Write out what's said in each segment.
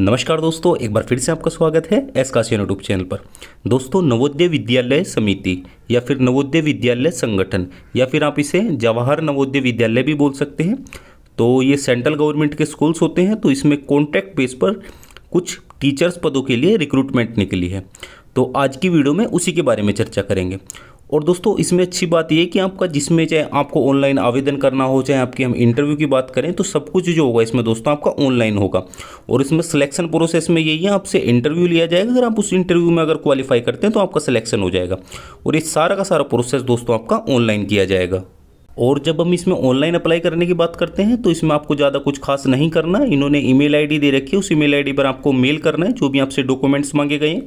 नमस्कार दोस्तों एक बार फिर से आपका स्वागत है एस काशियन यूट्यूब चैनल पर दोस्तों नवोदय विद्यालय समिति या फिर नवोदय विद्यालय संगठन या फिर आप इसे जवाहर नवोदय विद्यालय भी बोल सकते हैं तो ये सेंट्रल गवर्नमेंट के स्कूल्स होते हैं तो इसमें कॉन्ट्रैक्ट बेस पर कुछ टीचर्स पदों के लिए रिक्रूटमेंट निकली है तो आज की वीडियो में उसी के बारे में चर्चा करेंगे और दोस्तों इसमें अच्छी बात यह कि आपका जिसमें चाहे आपको ऑनलाइन आवेदन करना हो चाहे आपकी हम इंटरव्यू की बात करें तो सब कुछ जो होगा इसमें दोस्तों आपका ऑनलाइन होगा और इसमें सिलेक्शन प्रोसेस में यही है आपसे इंटरव्यू लिया जाएगा अगर आप उस इंटरव्यू में अगर क्वालिफाई करते हैं तो आपका सिलेक्शन हो जाएगा और ये सारा का सारा प्रोसेस दोस्तों आपका ऑनलाइन किया जाएगा और जब हम इसमें ऑनलाइन अप्लाई करने की बात करते हैं तो इसमें आपको ज़्यादा कुछ खास नहीं करना इन्होंने ईमेल आईडी दे रखी है उस ईमेल आईडी पर आपको मेल करना है जो भी आपसे डॉक्यूमेंट्स मांगे गए हैं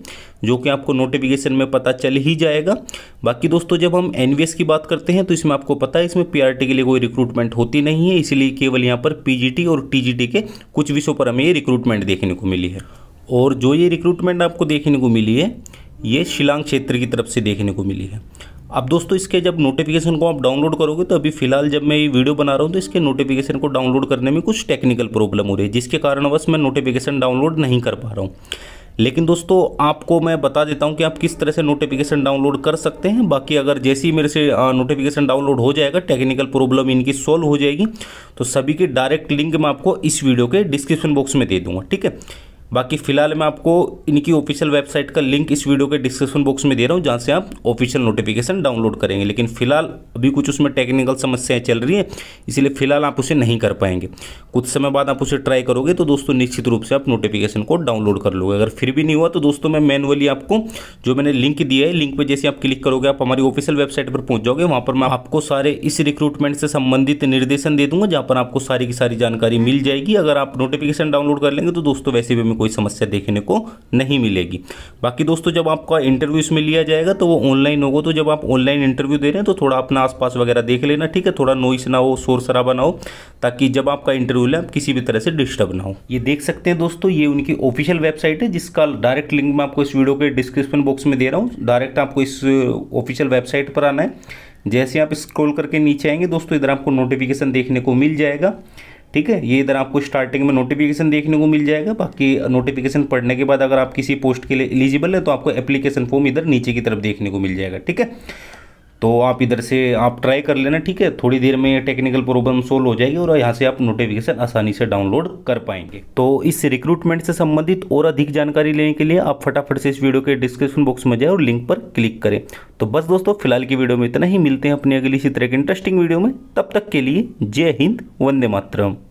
जो कि आपको नोटिफिकेशन में पता चल ही जाएगा बाकी दोस्तों जब हम एन की बात करते हैं तो इसमें आपको पता है इसमें पी के लिए कोई रिक्रूटमेंट होती नहीं है इसलिए केवल यहाँ पर पी और टी के कुछ विषयों पर हमें ये रिक्रूटमेंट देखने को मिली है और जो ये रिक्रूटमेंट आपको देखने को मिली है ये शिलांग क्षेत्र की तरफ से देखने को मिली है अब दोस्तों इसके जब नोटिफिकेशन को आप डाउनलोड करोगे तो अभी फिलहाल जब मैं ये वीडियो बना रहा हूँ तो इसके नोटिफिकेशन को डाउनलोड करने में कुछ टेक्निकल प्रॉब्लम हो रही है जिसके कारणवश मैं नोटिफिकेशन डाउनलोड नहीं कर पा रहा हूँ लेकिन दोस्तों आपको मैं बता देता हूँ कि आप किस तरह से नोटिफिकेशन डाउनलोड कर सकते हैं बाकी अगर जैसे ही मेरे से नोटिफिकेशन डाउनलोड हो जाएगा टेक्निकल प्रॉब्लम इनकी सॉल्व हो जाएगी तो सभी के डायरेक्ट लिंक मैं आपको इस वीडियो के डिस्क्रिप्शन बॉक्स में दे दूंगा ठीक है बाकी फिलहाल मैं आपको इनकी ऑफिशियल वेबसाइट का लिंक इस वीडियो के डिस्क्रिप्शन बॉक्स में दे रहा हूँ जहाँ से आप ऑफिशियल नोटिफिकेशन डाउनलोड करेंगे लेकिन फिलहाल अभी कुछ उसमें टेक्निकल समस्याएं चल रही हैं इसीलिए फिलहाल आप उसे नहीं कर पाएंगे कुछ समय बाद आप उसे ट्राई करोगे तो दोस्तों निश्चित रूप से आप नोटिफिकेशन को डाउनलोड कर लोगे अगर फिर भी नहीं हुआ तो दोस्तों मैं मैनुअली आपको जो मैंने लिंक दिया है लिंक पर जैसे आप क्लिक करोगे आप हमारी ऑफिशियल वेबसाइट पर पहुंच जाओगे वहाँ पर मैं आपको सारे इस रिक्रूटमेंट से संबंधित निर्देशन दे दूंगा जहाँ पर आपको सारी की सारी जानकारी मिल जाएगी अगर आप नोटिफिकेशन डाउनलोड कर लेंगे तो दोस्तों वैसे भी हमें कोई समस्या देखने को नहीं मिलेगी बाकी दोस्तों जब आपका इंटरव्यू इसमें लिया जाएगा तो वो ऑनलाइन होगा तो जब आप ऑनलाइन इंटरव्यू दे रहे हैं तो थोड़ा अपना आसपास वगैरह देख लेना ठीक है थोड़ा नोइस ना हो शोर शराबा ना हो ताकि जब आपका इंटरव्यू रूल है आप किसी भी तरह से डिस्टर्ब ना हो ये देख सकते हैं दोस्तों ये उनकी ऑफिशियल वेबसाइट है जिसका डायरेक्ट लिंक मैं आपको इस वीडियो के डिस्क्रिप्शन बॉक्स में दे रहा हूँ डायरेक्ट आपको इस ऑफिशियल वेबसाइट पर आना है जैसे आप स्क्रॉल करके नीचे आएंगे दोस्तों इधर आपको नोटिफिकेशन देखने को मिल जाएगा ठीक है ये इधर आपको स्टार्टिंग में नोटिफिकेशन देखने को मिल जाएगा बाकी नोटिफिकेशन पढ़ने के बाद अगर आप किसी पोस्ट के लिए एलिजिबल है तो आपको एप्लीकेशन फॉर्म इधर नीचे की तरफ देखने को मिल जाएगा ठीक है तो आप इधर से आप ट्राई कर लेना ठीक है थोड़ी देर में टेक्निकल प्रॉब्लम सोल्व हो जाएगी और यहाँ से आप नोटिफिकेशन आसानी से डाउनलोड कर पाएंगे तो इस रिक्रूटमेंट से संबंधित और अधिक जानकारी लेने के लिए आप फटाफट से इस वीडियो के डिस्क्रिप्शन बॉक्स में जाए और लिंक पर क्लिक करें तो बस दोस्तों फिलहाल की वीडियो में इतना ही मिलते हैं अपनी अगली इसी तरह की इंटरेस्टिंग वीडियो में तब तक के लिए जय हिंद वंदे मातरम